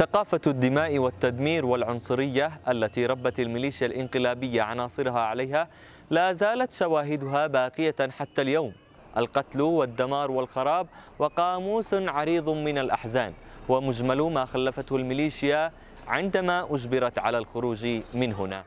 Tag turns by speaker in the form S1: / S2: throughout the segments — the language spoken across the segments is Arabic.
S1: ثقافة الدماء والتدمير والعنصرية التي ربت الميليشيا الانقلابية عناصرها عليها لا زالت شواهدها باقية حتى اليوم القتل والدمار والخراب وقاموس عريض من الأحزان ومجمل ما خلفته الميليشيا عندما أجبرت على الخروج من هنا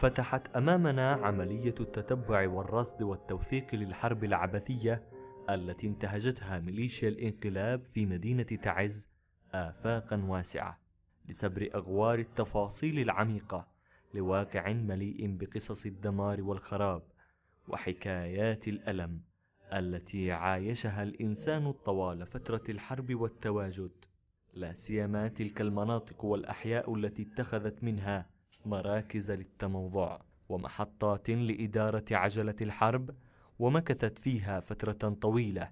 S1: فتحت امامنا عمليه التتبع والرصد والتوثيق للحرب العبثيه التي انتهجتها ميليشيا الانقلاب في مدينه تعز افاقا واسعه لسبر اغوار التفاصيل العميقه لواقع مليء بقصص الدمار والخراب وحكايات الالم التي عايشها الانسان طوال فتره الحرب والتواجد لا سيما تلك المناطق والاحياء التي اتخذت منها مراكز للتموضع ومحطات لإدارة عجلة الحرب ومكثت فيها فترة طويلة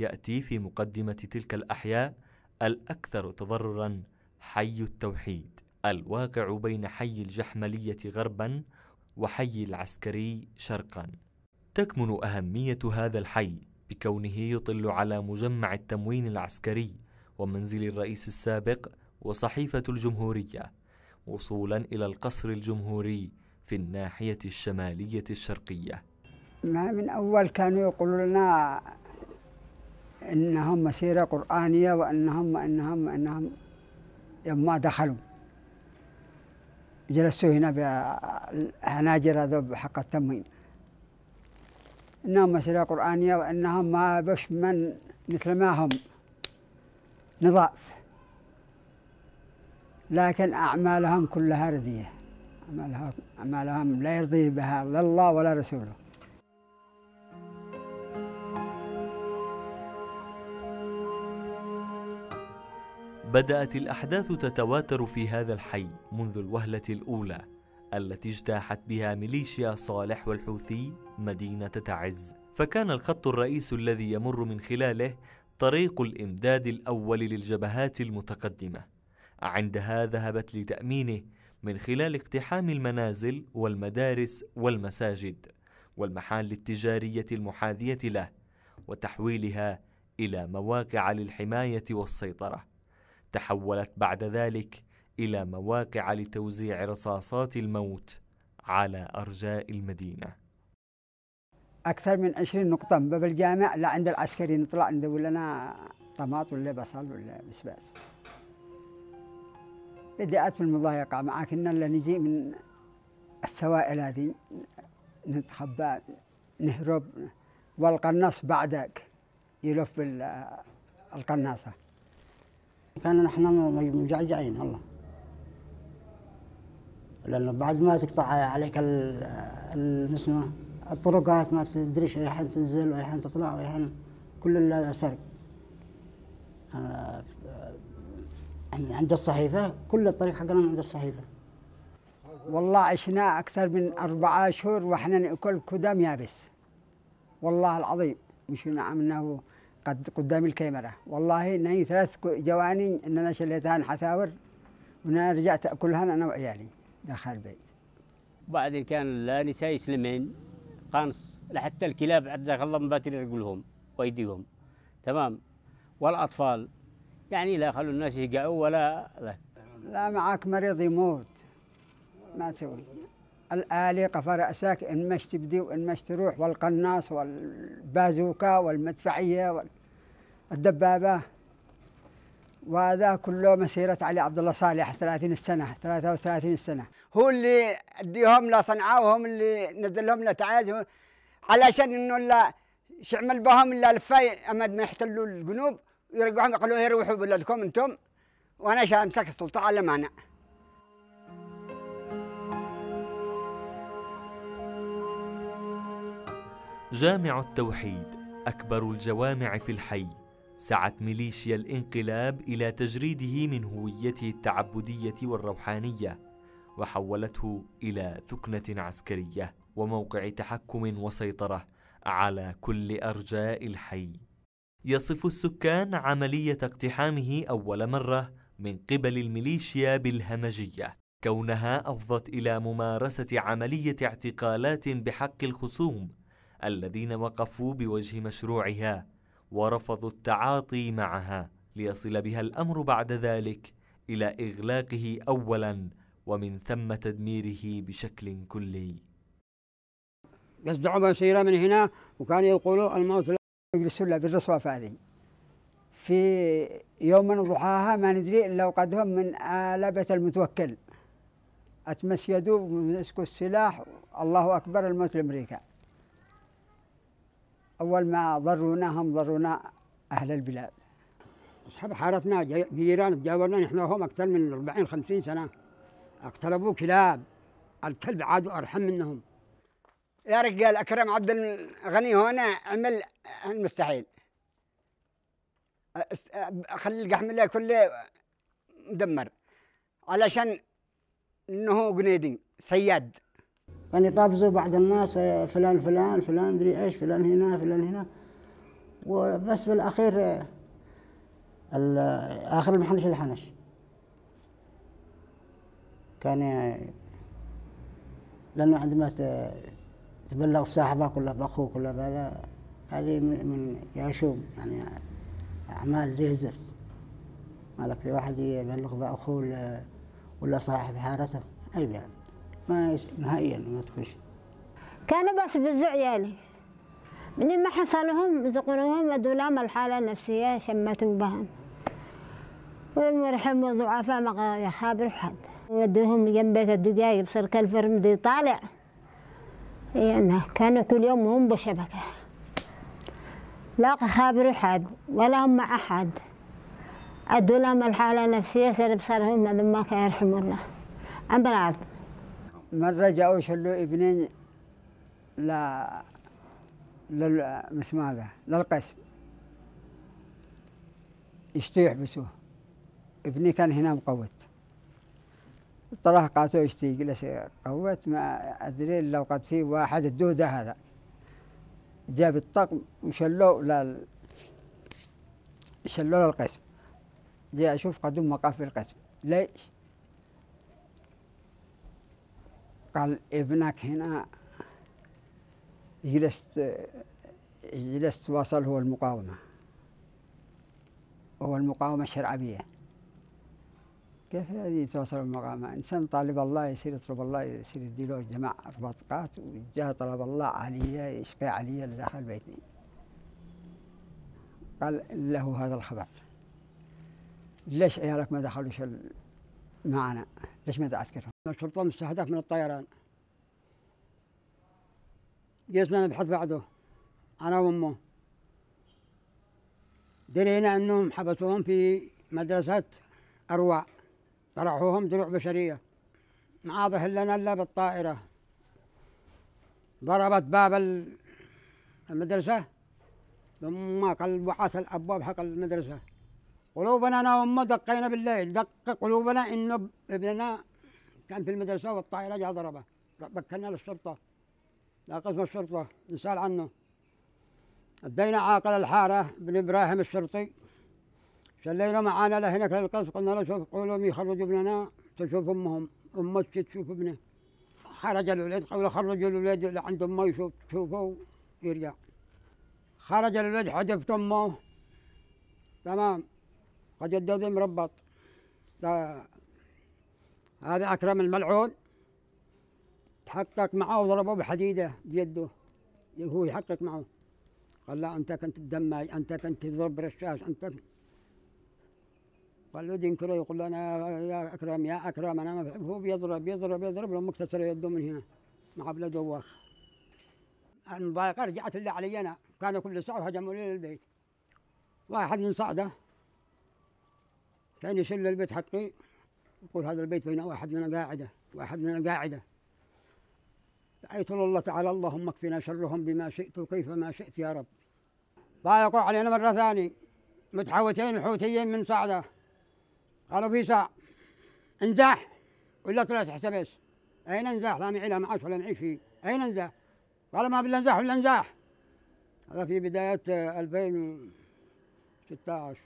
S1: يأتي في مقدمة تلك الأحياء الأكثر تضررا حي التوحيد الواقع بين حي الجحملية غربا وحي العسكري شرقا تكمن أهمية هذا الحي بكونه يطل على مجمع التموين العسكري ومنزل الرئيس السابق وصحيفة الجمهورية وصولا إلى القصر الجمهوري في الناحية الشمالية الشرقية
S2: ما من أول كانوا يقولوا لنا إنهم مسيرة قرآنية وإنهم إنهم إنهم يما دخلوا جلسوا هنا بهناجر هذول بحق التموين إنها مسيرة قرآنية وإنهم ما بش من مثل ما هم نظاف لكن أعمالهم كلها ردية أعمالهم لا يرضي بها لا الله ولا رسوله
S1: بدأت الأحداث تتواتر في هذا الحي منذ الوهلة الأولى التي اجتاحت بها ميليشيا صالح والحوثي مدينة تعز فكان الخط الرئيس الذي يمر من خلاله طريق الإمداد الأول للجبهات المتقدمة عندها ذهبت لتأمينه من خلال اقتحام المنازل والمدارس والمساجد والمحال التجارية المحاذية له وتحويلها إلى مواقع للحماية والسيطرة تحولت بعد ذلك إلى مواقع لتوزيع رصاصات الموت على أرجاء المدينة
S2: أكثر من 20 نقطة من باب الجامع لا عند العسكري نطلع ندور لنا طماط ولا بصل ولا بسباس بدأت المضايقة مع كنا اللي نجي من السوائل هذه نتخبى نهرب والقناص بعدك يلف القناصة كان نحن مجعجعين الله لأنه بعد ما تقطع عليك المسمى الطرقات ما تدريش أي حين تنزل وأي حين تطلع وأي حين كل سرق آه، يعني عند الصحيفة كل الطريق حقنا عند الصحيفة والله عشنا أكثر من أربعة أشهر وإحنا نأكل قدام يابس والله العظيم مشينا عملناه قد قدام الكاميرا والله إني ثلاث جواني إن أنا شليتها حثاور وأنا رجعت أكلها أنا وعيالي داخل البيت
S3: بعد كان لا نساء يسلمين قنص لحتى الكلاب عزك الله مباتر رجلهم وأيديهم تمام والأطفال يعني لا يخلوا الناس يقعوا ولا
S2: لا معك مريض يموت ما تسوي الآلي قفى رأسك إن مش تبدي وإن مش تروح والقناص والبازوكا والمدفعية والدبابة وهذا كله مسيرة علي عبد الله صالح 30 سنة 33 سنة هو اللي اديهم لصنعاء وهم اللي نزلهم لتعاز علشان انه لا شعمل بهم الا الفاي امد ما يحتلوا الجنوب يرجعون يقولوا إيه يروحوا بلادكم انتم وانا شا امسك السلطه على مانع
S1: جامع التوحيد اكبر الجوامع في الحي سعت ميليشيا الانقلاب الى تجريده من هويته التعبديه والروحانيه وحولته الى ثكنه عسكريه وموقع تحكم وسيطره على كل ارجاء الحي يصف السكان عملية اقتحامه أول مرة من قبل الميليشيا بالهمجية كونها أفضت إلى ممارسة عملية اعتقالات بحق الخصوم الذين وقفوا بوجه مشروعها ورفضوا التعاطي معها ليصل بها الأمر بعد ذلك إلى إغلاقه أولاً ومن ثم تدميره بشكل كلي
S2: يصدعوا سيرة من هنا وكانوا يقولوا الموت يجلسون له بالرصوف هذه في يوم ضحاها ما ندري إلا وقدهم من آلبة المتوكل أتمس يده ومسكوا السلاح الله أكبر الموت لأمريكا أول ما ضرونا هم ضرونا أهل البلاد أصحاب حارتنا جيران تجاورنا نحن هم أكثر من 40 50 سنة اقتربوا كلاب الكلب عادوا أرحم منهم يا رجال اكرم عبد الغني هنا عمل المستحيل خلي القحمله كله مدمر علشان انه قنيدي سياد فاني يعني طافزوا بعض الناس فلان فلان فلان مدري ايش فلان هنا فلان هنا وبس بالاخير اخر المحنش الحنش كان لانه عندما تبلغ صاحبك ولا بأخوك ولا بهذا هذه من يعشوم يعني أعمال زي الزفت مالك في واحد يبلغ بأخوه ولا صاحب حارته اي يعني ما نهائيا ما تكونش
S3: كان بس بالزعيالي يعني. من ما حصلهم زقروهم أدولام الحالة النفسية شمتوا بهم ويرحموا ضعفاء ما يخابروا حد ودوهم جنب بيت الدجاج كالفرم دي طالع يعني كانوا كل يوم هم بشبكة لا خابر أحد ولا هم مع أحد أدوا لهم الحالة النفسية سر بصرهم ما كان يرحم الله أمراض مرة جاءوا
S2: شلوا ابنين ل للمسمى هذا للقسم يشتوا يحبسوه ابني كان هنا مقوت طرح قاسو يشتي جلس قوت ما أدري لو قد في واحد الدودة هذا جاب الطقم وشلوه لل شلوه القسم جاء أشوف قدوم مقام في القسم ليش؟ قال ابنك هنا جلست جلست واصل هو المقاومة هو المقاومة الشرعبية كيف هذه توصل المقام إنسان طالب الله يصير يطلب الله يصير يدي له جماعة أربع طاقات وجاء طلب الله عالية يشقي عالية لداخل بيتي قال له هذا الخبر ليش عيالك ما دخلوش معنا ليش ما تعسكرهم؟ الشرطة مستهدف من الطيران جلسنا نبحث بعده أنا وأمه درينا أنهم حبسوهم في مدرسة أروع طلعوهم دروع بشرية ما ظهر لنا إلا بالطائرة ضربت باب المدرسة ثم قلبعت الأبواب حق المدرسة قلوبنا أنا وأمه دقينا بالليل دق قلوبنا إنه ابننا كان في المدرسة والطائرة جاء ضربه بكنا للشرطة لا قسم الشرطة نسأل عنه أدينا عاقل الحارة بن إبراهيم الشرطي صلينا معانا لهناك للقصر قلنا له شوف قولهم يخرجوا ابننا تشوف امهم امك تشوف ابنه خرج الولد قولوا خرجوا الولد اللي عند امه يشوف تشوفه يرجع خرج الولد حذفت امه تمام قد الدذي مربط هذا اكرم الملعون تحقق معه وضربه بحديده بيده هو يحقق معه قال لا انت كنت بدماي انت كنت تضرب رشاش انت قال له دين يقول له انا يا اكرم يا اكرم انا ما هو بيضرب يضرب يضرب لما اكتسر يده من هنا مع بلا دواخ المضايقه رجعت اللي علي انا كانوا كل ساعه هجموا لي للبيت واحد من صعده كان يشل البيت حقي يقول هذا البيت بين واحد منا قاعده واحد منا قاعده دعيت الله تعالى اللهم اكفنا شرهم بما شئت وكيف ما شئت يا رب ضايقوا علينا مره ثانيه متحوتين حوتيين من صعده قالوا فيسا انزاح ولا طلعت احتبس اين انزاح لا معي لا معاش ولا معيش فيه اين انزاح قال ما بالانزاح ولا انزاح هذا في بداية 2016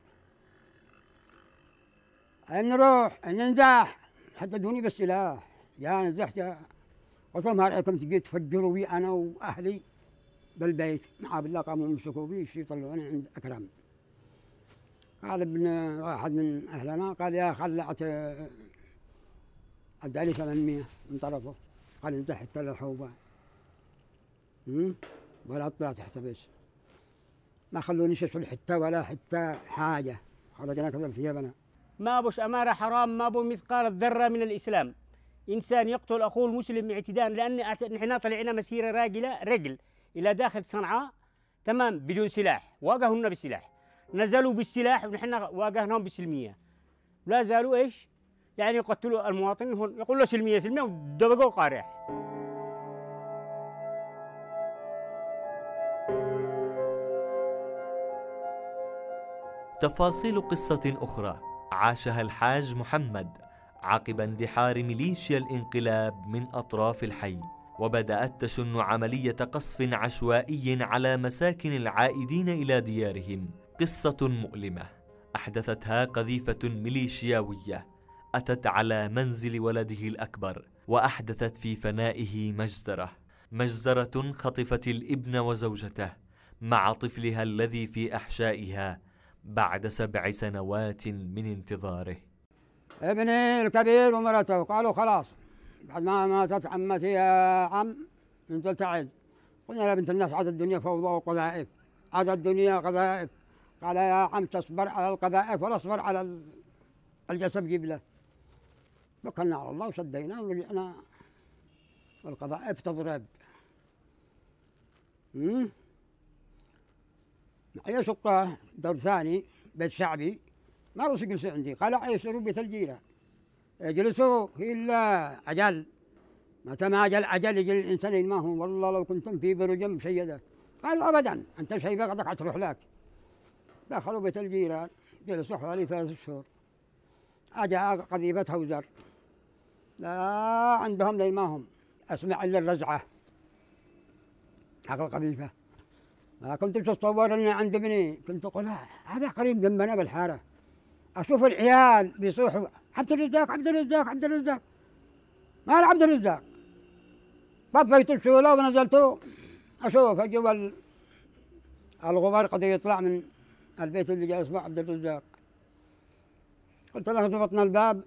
S2: أن نروح أن ننزاح حتى دوني بالسلاح يا نزحت يا قلت لهم رأيكم تجي تفجروا بي أنا وأهلي بالبيت مع بالله قاموا مسكوا بي شي طلعوني عند أكرم قال ابن واحد من أهلنا قال يا خلعت عد علي 800 من طرفه قال انت حتى للحوبة ولا تحت تحتبس
S3: ما خلوني شفت حتى ولا حتى حاجة
S2: خرجنا كذا ثيابنا
S3: ما بوش أمارة حرام ما بو مثقال ذرة من الإسلام إنسان يقتل أخوه المسلم اعتداء لأن نحن طلعنا مسيرة راجلة رجل إلى داخل صنعاء تمام بدون سلاح واجهونا بسلاح نزلوا بالسلاح ونحن واجهناهم بالسلميه لا زالوا ايش؟ يعني يقتلوا المواطنين هون يقول له سلميه سلميه ودبقوا قارح
S1: تفاصيل قصة أخرى عاشها الحاج محمد عقب اندحار ميليشيا الانقلاب من أطراف الحي وبدأت تشن عملية قصف عشوائي على مساكن العائدين إلى ديارهم قصة مؤلمة أحدثتها قذيفة ميليشياوية أتت على منزل ولده الأكبر وأحدثت في فنائه مجزرة مجزرة خطفت الابن وزوجته مع طفلها الذي في أحشائها بعد سبع سنوات من انتظاره
S2: ابني الكبير ومرته قالوا خلاص بعد ما ماتت عمتي يا عم انت تعد قلنا يا بنت الناس عاد الدنيا فوضى وقذائف عاد الدنيا قذائف قال يا عم تصبر على القذائف ولا اصبر على الجسم جبله توكلنا على الله وصدينا ورجعنا والقذائف تضرب معي شقة دور ثاني بيت شعبي ما رسق يجلسوا عندي قلعة يسيروا بيت الجيران اجلسوا إلا عجل متى ما أجل عجل يجي الإنسان ما هو والله لو كنتم في برجم مشيده قال أبدا أنت شيبة بغضك حتروح لك دخلوا بيت الجيران جلسوا حوالي ثلاث شهور اجى قذيفة هوزر لا عندهم لين ما هم أسمع إلا الرزعة حق القذيفة ما كنت تتصور أني عند ابني كنت أقول هذا قريب جنبنا بالحارة أشوف العيال بيصيحوا عبد الرزاق عبد الرزاق عبد الرزاق مال عبد الرزاق طفيت الشولة ونزلت أشوف أجوا الغبار قد يطلع من البيت اللي جالس مع عبد الرزاق قلت له ضبطنا الباب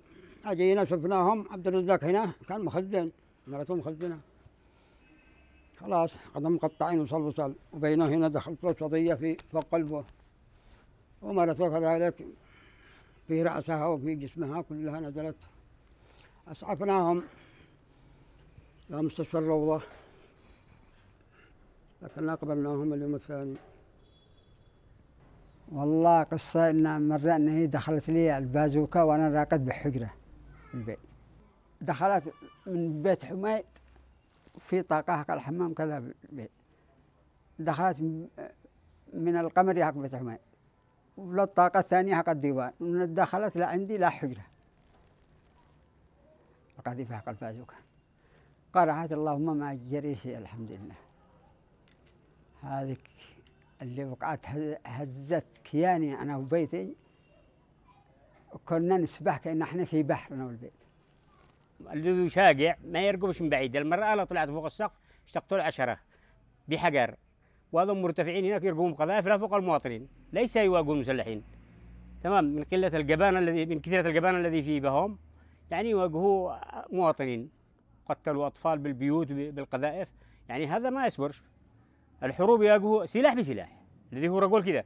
S2: اجينا شفناهم عبد الرزاق هنا كان مخزن مرته مخزنه خلاص قدم مقطعين وصل وصل وبينه هنا دخلت له قضيه في فوق قلبه ومرته كذلك في رأسها وفي جسمها كلها نزلت أسعفناهم إلى مستشفى الروضة لكن قبلناهم اليوم الثاني والله قصة إن مرة إن هي دخلت لي البازوكا وأنا راقد بحجرة البيت دخلت من بيت حميد في طاقة حق الحمام كذا بالبيت دخلت من القمر حق بيت حميد وللطاقة الثانية حق الديوان من دخلت لا عندي لا حجرة القذيفة حق البازوكا قرعت اللهم ما جري شيء الحمد لله هذيك اللي وقعت هزت كياني أنا وبيتي كنا نسبح كأن احنا في بحر أنا والبيت
S3: اللي شاقع ما يرقبش من بعيد المرأة لو طلعت فوق السقف اشتقتوا العشرة بحجر وهذا مرتفعين هناك يرقبون قذائف لا فوق المواطنين ليس يواجهون المسلحين تمام من قلة الجبان الذي من كثرة الجبان الذي في بهم يعني يواجهوا مواطنين قتلوا أطفال بالبيوت بالقذائف يعني هذا ما يصبرش الحروب يواجهوا سلاح بسلاح الذي هو رجل كذا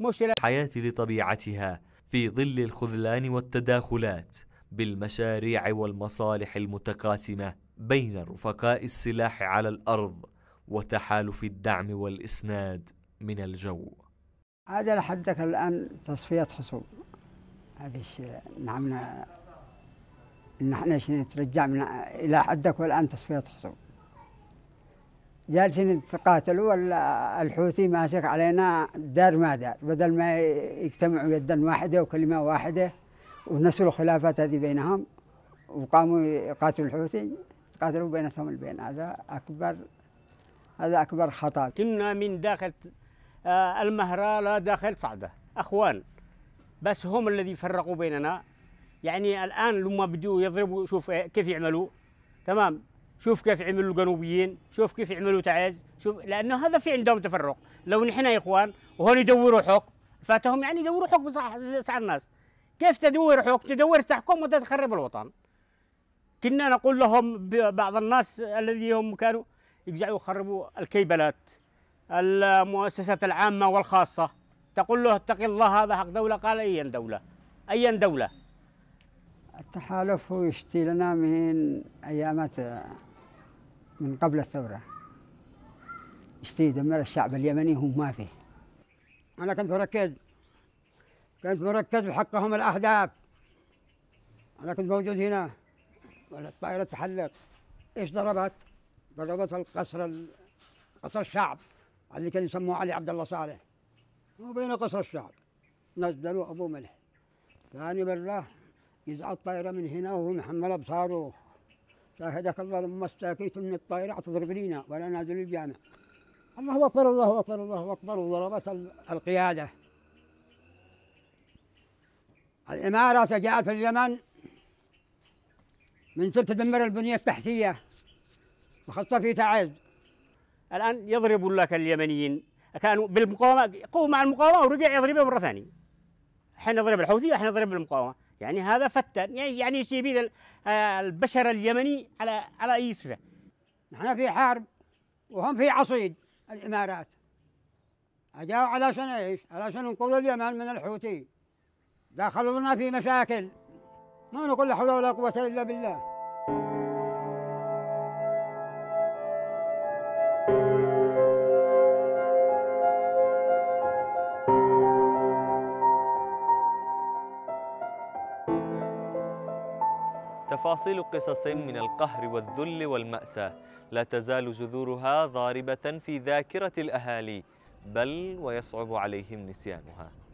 S1: مش سلاح الحياة لطبيعتها في ظل الخذلان والتداخلات بالمشاريع والمصالح المتقاسمة بين رفقاء السلاح على الأرض وتحالف الدعم والإسناد من الجو
S2: هذا لحدك الآن تصفية حصول ما فيش نعمنا نحن نترجع من إلى حدك والآن تصفية حصول جالسين يتقاتلوا الحوثي ماسك علينا دار ما دار بدل ما يجتمعوا يدا واحدة وكلمة واحدة ونسوا الخلافات هذه بينهم وقاموا يقاتلوا الحوثي قاتلوا بينهم البين
S3: هذا أكبر هذا أكبر خطأ كنا من داخل آه، المهرة لا داخل صعدة أخوان بس هم الذي فرقوا بيننا يعني الآن لما بدوا يضربوا شوف إيه، كيف يعملوا تمام شوف كيف عملوا الجنوبيين شوف كيف عملوا تعز شوف لانه هذا في عندهم تفرق لو نحن يا اخوان وهون يدوروا حكم فاتهم يعني يدوروا حكم صح صح الناس كيف تدور حكم تدور تحكم وتخرب الوطن كنا نقول لهم بعض الناس الذي هم كانوا يرجعوا يخربوا الكيبلات المؤسسات العامه والخاصه تقول له اتق الله هذا حق دوله قال اي دوله اي دوله
S2: التحالف يشتي لنا من ايامات من قبل الثورة اشتري يدمر الشعب اليمني هو ما فيه أنا كنت مركز كنت مركز بحقهم الأهداف أنا كنت موجود هنا والطائرة تحلق إيش ضربت؟ ضربت القصر قصر الشعب اللي كان يسموه علي عبد الله صالح وبين قصر الشعب نزلوا أبو ملح ثاني مرة يزعل الطائرة من هنا وهو محمل بصاروخ شاهدك الله لما استاكيت من الطائرة تضرب لينا ولا نازل الجامع الله أكبر الله أكبر الله أكبر وضربت القيادة الإمارة جاءت في
S3: اليمن من تدمر البنية التحتية وخاصة في تعز الآن يضرب لك اليمنيين كانوا بالمقاومة قوم مع المقاومة ورجع يضربهم مرة ثانية حين نضرب الحوثي وحين نضرب المقاومة يعني هذا فتان يعني يجيب يعني آه، البشر اليمني على على اي صفه نحن في حرب وهم في عصيد الامارات اجاوا
S2: علشان ايش؟ علشان ينقذوا اليمن من الحوثي دخلونا في مشاكل ما نقول لا حول ولا قوه الا بالله
S1: تفاصيل قصص من القهر والذل والمأساة لا تزال جذورها ضاربة في ذاكرة الأهالي بل ويصعب عليهم نسيانها